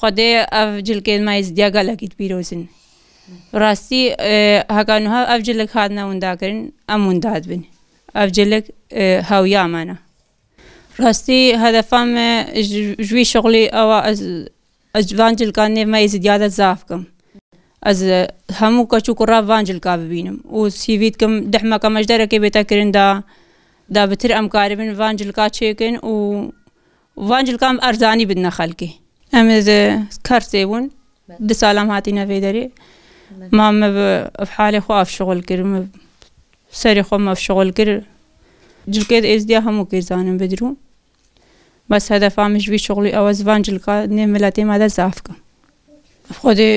خدا افجل که ما از دیگا لگید بیروزن راستی هگانوها اه، افجلک هاد نوندا کرن امون داد بین افجلک اه، هاویا مانا راستي هدفام جوي اه، شغلي او از اجوانجل كان ما از زياده زافكم از همو كچو كرا وانجل كاب بينم او سي فيت كم دحما كم اجدار كي بيتا كرين دا دا بتر امكاربن وانجل كا تشيكن او وانجل كام ارزاني بدنا خلقي ئەمە کارسێ بوون دو ساڵام هاتی نەڤێدەری مامە حالێ خواف شغل کردم سەری خۆم ئەف شغل کرد جلکێت ئێزدیا هەموو کێزانم بدروم بەس هەدەفامشوی شغلی ئەوە زبان جلکە نێ ملەتی مادە زافکەم خۆدێ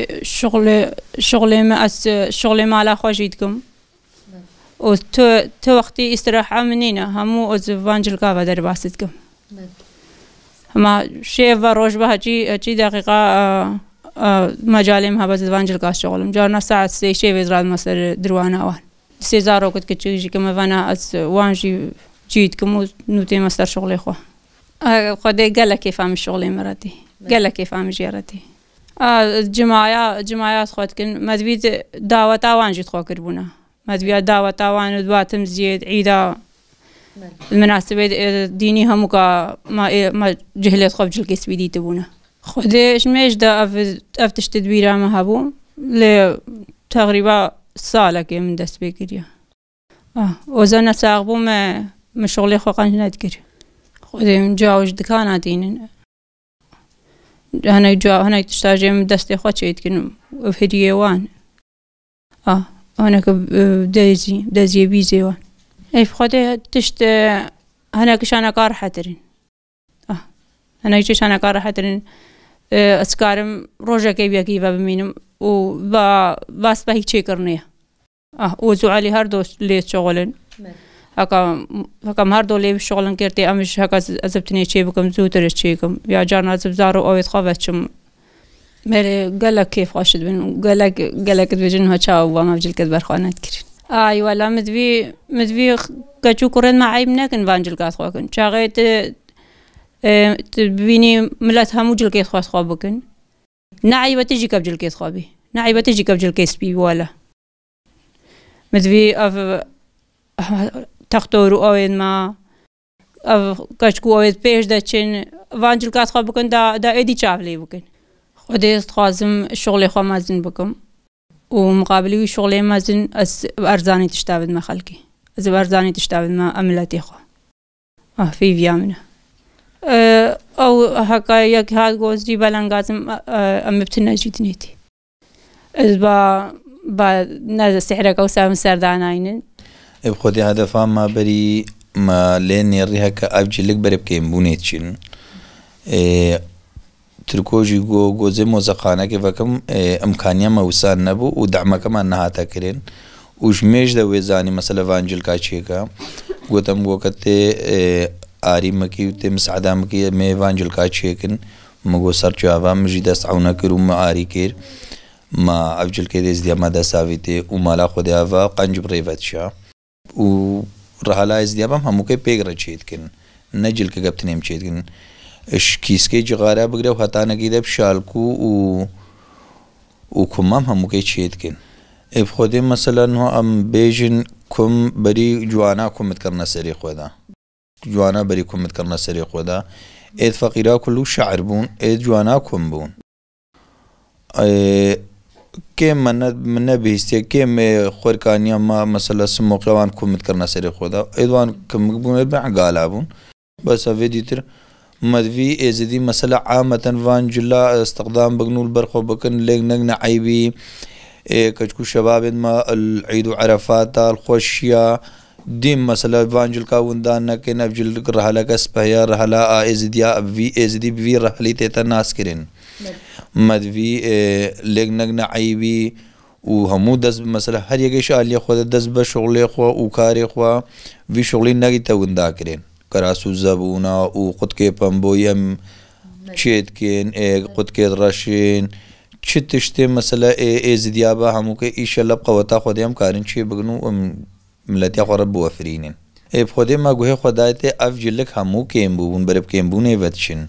شغلێ مە ئەس شغلێ مالا خۆشی دکم تۆ وەختی ئیسراحە منینە هەموو ئۆ زبان جلکا بە دەرباست دکم. ما شیف و روش به هچی چی دقیقه مجالیم ها بز وانجل کاش شغلم جارنا ساعت سی شیف از راد مسر دروانه آن سیزار وقت که چیزی که موانا از وانجی جید کمو نوتی مسر شغلی خواه خود گله کیف هم شغلی مراتی گله کیف هم جیراتی جماعه جماعه خود کن مدوید دعوت آوانجی خواکر بونه مدوید دعوت آوان دواتم زید عیدا المناسبة دينيها مكا ما ما جهلة خبج الكسبيدي تبونه خدي شميش دا أفتش تدبيرا ما هابو ل تقريبا سالة كي من دست بكريا آه وزنا ساقبو ما مشغلي خو قنج ندكر من مجاوج دكانا دينن هنا جا هنا تشتاجي من دستي خو شيء يتكن في ديوان آه هناك دايزي دايزي بيزيوان اي فخوتي تشت انا كش انا قار حترين اه انا كش انا قار حترين إيه، اسكارم روجا كيبيا كيبا بمينم و با باس بهيك شي كرنيه اه وزو علي هر لي شغلن هكا هكا هر دو لي شغلن كيرتي امش هكا ازبتني شي بكم زوتر شيكم يا جارنا زبزارو او يتخافتشم مري قالك كيف غاشد بن قالك قالك بجن هو وما بجلك برخانات كري اي ولا مدبي مدبي كاتشو كورن ما عيب ناكن فانجل كات خواكن شاغيت تبيني ملات همو جل كيت خواس خوابكن نعيبة تجي كاب جل كيت خوابي نعيبة تجي كاب جل كيس بي ولا مدبي اف تختورو اوين ما اف كاتشكو اوين بيش داتشن فانجل كات خوابكن دا دا ايدي شافلي بكن خودي استخازم الشغل خوا مازن بكم ومقابلی شغلی مەزن ئەرزانی تشتا بدمە خەلکی ئەز بەرزانی تشتا بدمە ئەملەتی خۆ ئەفی ڤیا منە ئەو هەکە یەک هاات گۆزری بەلەنگازم ئەمە بتن نەجیتنێتی ئەز بە نەزە سحرەکە و سام سەرداناینن ئەب خۆتی هەدەفان مابەری لێ نێڕی هەکە ئەبجی لەک بەرە بکەین بوونێت چین ترکۆژی گۆ گۆزێ مۆزەقانەکە بەکەم ئەم کانیا مەوسان نەبوو و دامەکەمان نەهاتەکرێن وش مێژ دە وێزانی مەسلە ڤانجل کاچێکە گوتم گۆکە تێ ئاریمەکی و تێم سعدامکی مێ ڤانجل کاچێکن مگۆ سەر جاوا مژی دەست ئەوە کرد و مەعاری کرد ما ئەفجلکە دەست دیێمە دەساوی تێ و مالا خودیاوا قەنج بڕێڤەتشا و ڕهالای زیابم هەمووکەی پێگرە چێتکن نەجلکە گەپتنێم چێتکن. شکیسکەی جغارە بگرە و هەتانەگی دەب شالکو و و کومام هەمووکەی چێتکن ئێ خۆدێ مەسەلەن و ئەم بێژن کوم بەری جوانە کومتکردنە سەری خۆدا جوانە بەری کومتکردنە سەری خۆدا ئێت فەقیرا کول و شعر بوون ئێ جوانە کوم بوون کێ من نەبیستێ کێم خۆرکانیە ما مەسەلە سمۆقیوان کومتکردنە سەری خۆدا ئێوان کەم بوون بە عگالا بوون بەسە وێدیتر مدوی ایزدی مسئله عامتن وان جلا استخدام بگنول برخو بکن لنگ ننگ نعیبی کچکو شباب ما العید عرفات الخوشیا دیم مسئله وانجل کا وندان نہ کن ابجل رحلا کس پہیا رحلا ایزدیا وی ایزدی وی رحلی تیتا ناس کرن مدوی لنگ ننگ نعیبی او همو دس مسله هر یګه شالیه خو د دس به شغلې خو او کارې خو وی شغلې نګي ته وندا کړین کراسوزەبوونا و قوتکێپەم بۆ یەم چێتکێن قوتکێت ڕەشین چ تشتێ مەسلە ئێزی دیابە هەمووکە ئیشە لە بقەوە تا خۆدیم کارن چێ بگن و ملەتی خۆڕە بوەفرینن ئێ خۆدێ ما گوهێ خۆدایێتێ ئەف جلک هەموو کێم بوون بەرە بکەم بوونێ بەچین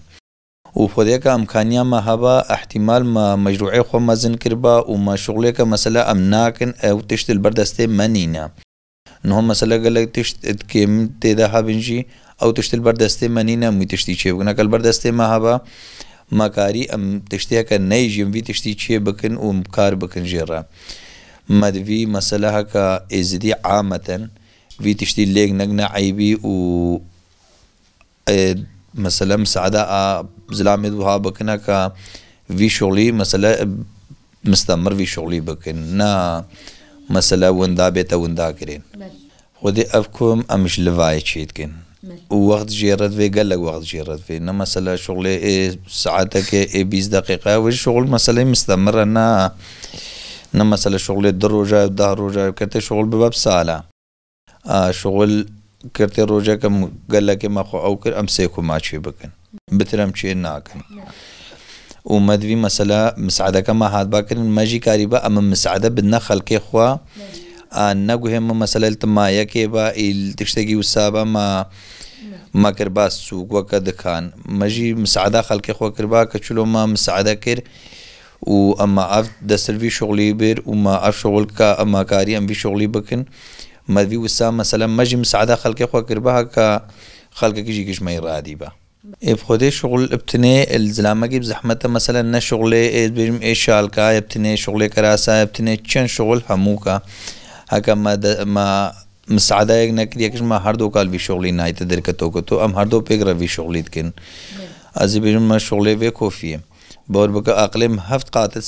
و خۆدێکە ئەمکانیامە هەبا احتیمالمە مەجروعی خۆ مەزن کردبا و مە شغلێکە مەسلە ئەم ناکن ئەو تشتل بەردەستێ مەنینە نهۆ مەسلە گەلک تشت کێم تێدا هابنجی او تشتل بردسته ما نینا موی تشتی چێ بکەنەکەل بەردەستێمە هەبە مەکاری ئەم تشتەکە نەیژیم وی تشتی چه بکن او کار بکن ژێڕە مەدوی مەسەلە هەکە ازدی عامتا وی تشتی لیگ نەگنە عیبی و مەسەلە آه، مسعدا آه، دوها بکن بکنەکە وی شغلی مەسەلە مستمر وی شغلی بکن نا مەسەلە وندا بیتا وندا کرین خودی افکوم امش ئەمش چید کن وقت جيرت في قال لك وقت جيرت في انه مثلا شغل إيه،, إيه ساعتك إيه 20 إيه، دقيقه والشغل مثلا مستمر انا انا مثلا شغلي دروجة دهروجة كرتي شغل بباب سالة آه شغل كرتي روجة كم قال لك ما خو او كر امسيكو ما شي بكن بترم شي ناكن ومدوي مثلا مساعدة كما هاد باكر ماجي كاريبا اما مساعدة بدنا خلقي خوا نگوهم مثلا التمايا كيبا التشتكي وسابا ما ما كرباس سوق وكد كان مجي مساعدة خلقي خو كربا كشلو ما مساعدة كر واما عف دسر في شغلي بير وما عف شغل كا اما كاري ام في شغلي بكن ما في وسام مثلا مجي مساعدة خلقي خو كربا كا خلقي كيجي كش ما يرادي با بخودي شغل ابتني الزلامة كي بزحمتها مثلا نا شغلي بيجم ايشالكا ابتني شغلي كراسا ابتني تشن شغل هموكا هکه ما دا ما مساعده يعنى نکری ما هر دو في شغلي نايت نایت در کتو ام هر بيجرا في شغلي وی أزي بيجون ما بیرون في كوفية بور کوفیه أقلم هفت ئەقلێم هەفت قاتت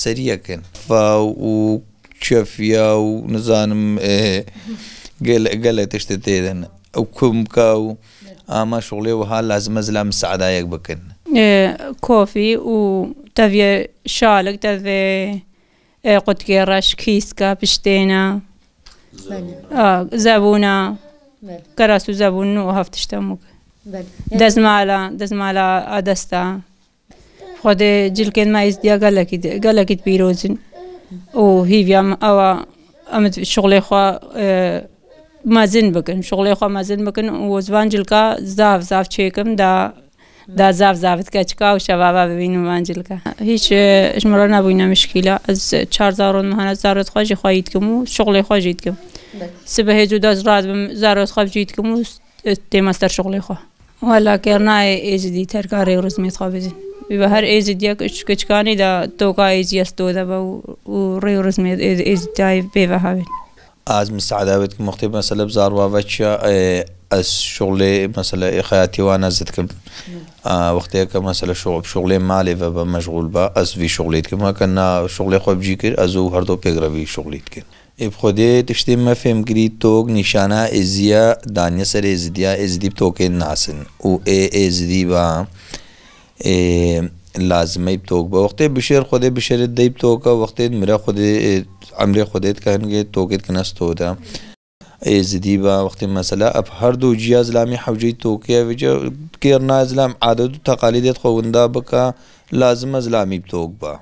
فا و شفيا و نزانم اه، گەلە تشتە تێدەن أو كم كاو أما شوڵێ و لازم لازمە زلام سەعدایەک بكن كوفي اه، و تەوێ شالك دەوێ اه، قد كيراش کیسکە پشتێنە زەبوونە گەڕاست و زەبوون و هەفتشتەموک دەزمالە دەزمالە ئادەستا خۆدێ جلکێن مایز دییا گەلەکی گەلەکیت پیرۆزن و هیویام ئەوە ئەمە شغڵێ خوا مازن بکن شغڵێ خوا مازن بکن و زبان جلکە زاف زاف چێکم دا دا زاف زافت که چکا و شبابا ببینم وانجل که هیچ جمرا نبوینه مشکیله از چار زارون مهانه زارت خواهی خواهید کم و شغل خواهید کم سبه هیجو داز راد بم زارت خواهید کم و تیمستر شغل خواه والا کرنا ایزدی ترکاری رزمیت خواه بزین به هر ایز دیا کچکانی دا توکا ایز یست دو دا و ری رزمی ایز دای بیوه هاوین از مستعده بود که مختیب مثلا بزار و وچه از شغل مثلا خیاتی و نزد کم وقتی که مثلا شغل شغل مالی و با مشغول با از وی شغلیت کم کنه شغل خوب جی کرد از او هر دو پیگروی شغلیت کرد اب خودی تشتی مفهم کری توگ نشانه ازیا دانیه سر ازدیا ازدیب توگ ناسن او ای ازدی با لازمه توگ با وقتی بشیر خودی بشیر دیب توگا وقتی میرا خودی عمر خودیت کهنگه توگیت کنست تو ده زدی با وقتی مثلا اب هر دو جیا اسلامی حوجی توکیه وجه کرنا اسلام عادت و تقالیدت خونده بکا لازم اسلامی توک با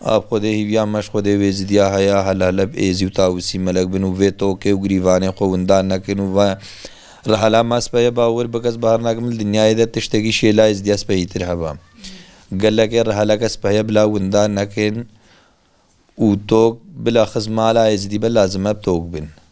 اب خوده هیویا مش خوده ویزدیا هیا حلالب ایزیو تاوسی ملک بنو وی توکه و گریوانه خونده نکنو و رحلا ماس پای باور بکس بهر ناگمل دنیای د تشتگی شیلا از دیاس پای ترهبا گله کې رحلا کس پای بلا وندا نکن او توک بلا خزمالا از دی بل لازمه توک بن